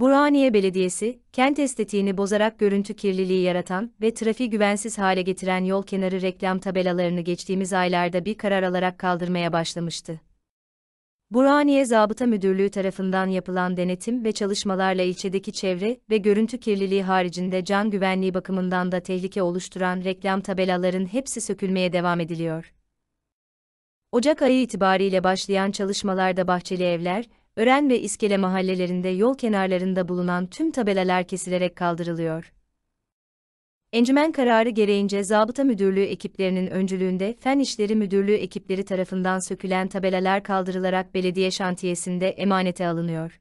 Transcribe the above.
Burhaniye Belediyesi, kent estetiğini bozarak görüntü kirliliği yaratan ve trafiği güvensiz hale getiren yol kenarı reklam tabelalarını geçtiğimiz aylarda bir karar alarak kaldırmaya başlamıştı. Burhaniye Zabıta Müdürlüğü tarafından yapılan denetim ve çalışmalarla ilçedeki çevre ve görüntü kirliliği haricinde can güvenliği bakımından da tehlike oluşturan reklam tabelaların hepsi sökülmeye devam ediliyor. Ocak ayı itibariyle başlayan çalışmalarda bahçeli evler Ören ve İskele mahallelerinde yol kenarlarında bulunan tüm tabelalar kesilerek kaldırılıyor. Encümen kararı gereğince Zabıta Müdürlüğü ekiplerinin öncülüğünde Fen İşleri Müdürlüğü ekipleri tarafından sökülen tabelalar kaldırılarak belediye şantiyesinde emanete alınıyor.